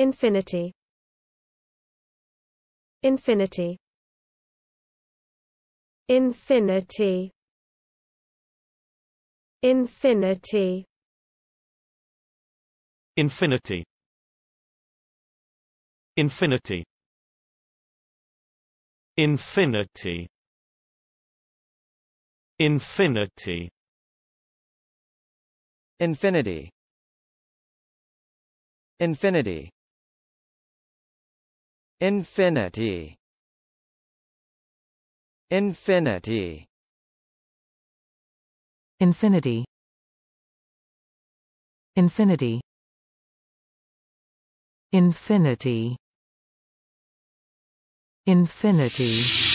Infinity Infinity Infinity Infinity Infinity Infinity Infinity Infinity Infinity Infinity infinity infinity infinity infinity infinity infinity